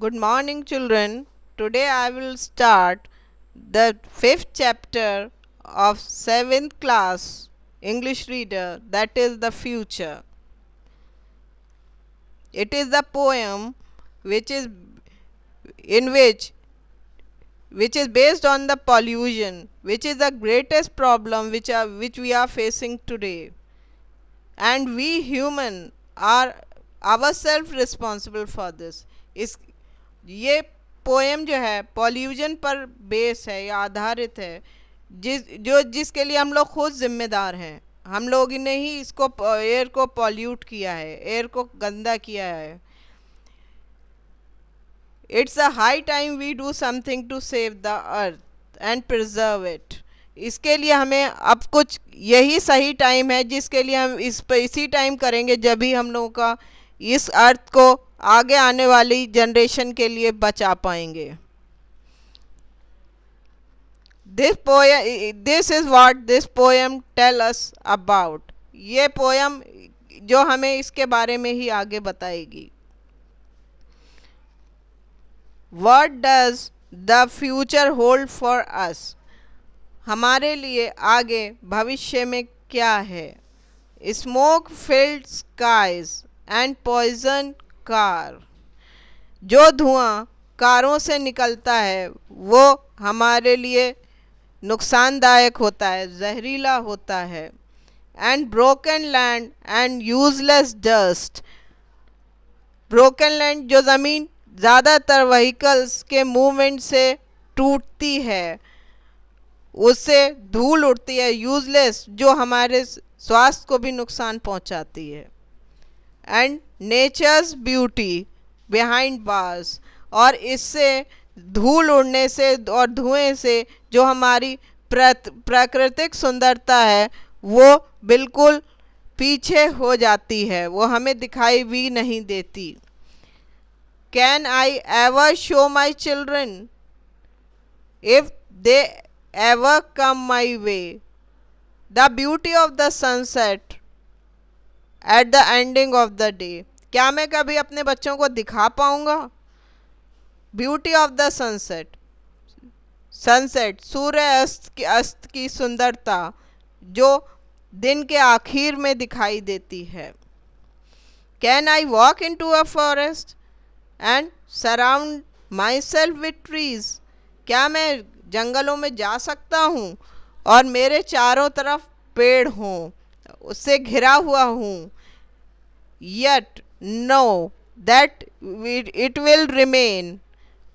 Good morning, children. Today I will start the fifth chapter of seventh class English reader, that is the future. It is the poem which is in which which is based on the pollution, which is the greatest problem which are which we are facing today. And we human are ourselves responsible for this. Is ये poem जो है पॉल्यूजन पर base है या आधारित है जिस जो जिसके लिए हम लोग खुद जिम्मेदार हैं हम लोग ने ही इसको एयर को पॉल्यूट किया है एयर को गंदा किया है it's a high time we do something to save the earth and preserve it इसके लिए हमें अब कुछ यही सही टाइम है जिसके लिए हम इस पर इसी टाइम करेंगे जब भी हम लोगों का इस अर्थ को आगे आने वाली जनरेशन के लिए बचा पाएंगे this poem this is what this poem tell us about ये पोएम जो हमें इसके बारे में ही आगे बताएगी what does the future hold for us हमारे लिए आगे भविष्य में क्या है smoke filled skies and poison car जो धुआं कारों से निकलता है वो हमारे लिए नुकसानदायक होता है जहरीला होता है and broken land and useless dust broken land जो ज़मीन ज़्यादातर व्हीकल्स के मूवमेंट से टूटती है उससे धूल उड़ती है यूजलेस जो हमारे स्वास्थ्य को भी नुकसान पहुंचाती है and nature's beauty behind bars और इससे धूल उड़ने से और धुएं से जो हमारी प्राकृतिक सुंदरता है वो बिल्कुल पीछे हो जाती है वो हमें दिखाई भी नहीं देती can I ever show my children if they ever come my way the beauty of the sunset at the ending of the day क्या मैं कभी अपने बच्चों को दिखा पाऊंगा beauty of the sunset sunset सूर्य अस्त की अस्त की सुंदरता जो दिन के आखिर में दिखाई देती है can I walk into a forest and surround myself with trees क्या मैं जंगलों में जा सकता हूँ और मेरे चारों तरफ पेड़ हों उससे घिरा हुआ हूँ yet know that it will remain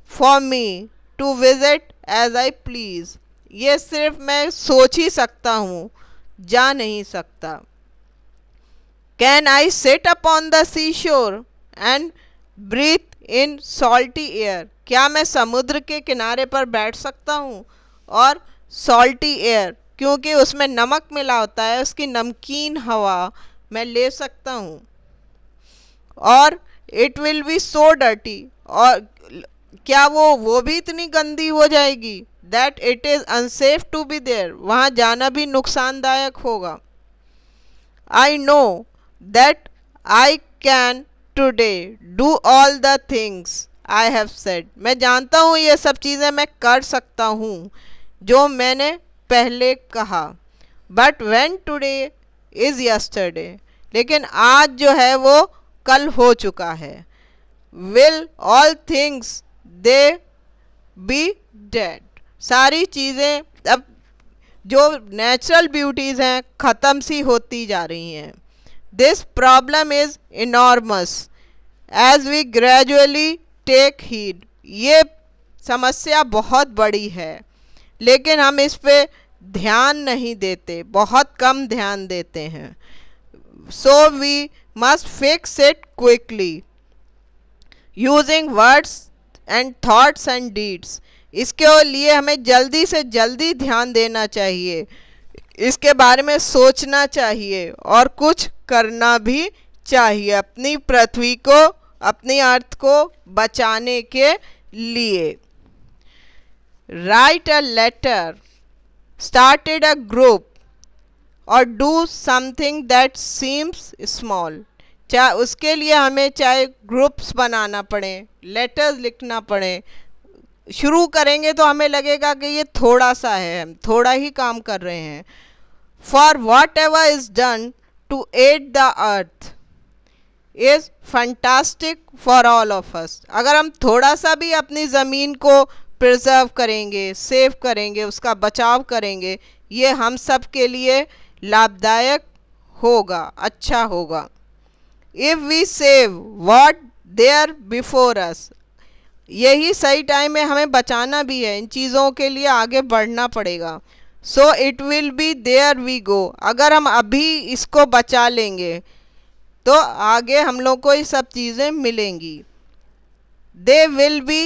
for me to visit as I please ये सिर्फ मैं सोच ही सकता हूँ जा नहीं सकता can I set up on the seashore and breathe in salty air क्या मैं समुद्र के किनारे पर बैठ सकता हूँ और सॉल्टी एयर क्योंकि उसमें नमक मिला होता है उसकी नमकीन हवा मैं ले सकता हूँ और it will be so dirty और क्या वो वो भी इतनी गंदी हो जाएगी that it is unsafe to be there वहाँ जाना भी नुकसानदायक होगा I know that I can today do all the things I have said मैं जानता हूँ ये सब चीज़ें मैं कर सकता हूँ जो मैंने पहले कहा but when today is yesterday लेकिन आज जो है वो कल हो चुका है will all things they be dead सारी चीज़ें अब जो नेचुरल ब्यूटीज़ हैं ख़त्म सी होती जा रही हैं this problem is enormous as we gradually take heed ये समस्या बहुत बड़ी है लेकिन हम इस पर ध्यान नहीं देते बहुत कम ध्यान देते हैं so we must fix it quickly using words and thoughts and deeds इसके लिए हमें जल्दी से जल्दी ध्यान देना चाहिए इसके बारे में सोचना चाहिए और कुछ करना भी चाहिए अपनी पृथ्वी को अपनी अर्थ को बचाने के लिए write a letter started a group और do something that seems small चाहे उसके लिए हमें चाहे ग्रुप्स बनाना पड़े लेटर्स लिखना पड़े शुरू करेंगे तो हमें लगेगा कि ये थोड़ा सा है हम थोड़ा ही काम कर रहे हैं for whatever is done to aid the earth is fantastic for all of us अगर हम थोड़ा सा भी अपनी ज़मीन को प्रिजर्व करेंगे सेव करेंगे उसका बचाव करेंगे ये हम सब के लिए लाभदायक होगा अच्छा होगा if we save what there before us यही सही टाइम में हमें बचाना भी है इन चीज़ों के लिए आगे बढ़ना पड़ेगा so it will be there we go अगर हम अभी इसको बचा लेंगे तो आगे हम लोग को ये सब चीज़ें मिलेंगी they will be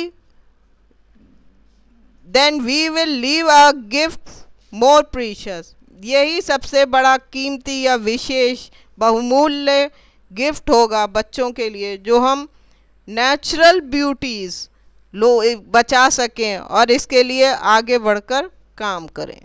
then we will leave a gift more precious यही सबसे बड़ा कीमती या विशेष बहुमूल्य गिफ्ट होगा बच्चों के लिए जो हम नेचुरल ब्यूटीज़ लो बचा सकें और इसके लिए आगे बढ़कर काम करें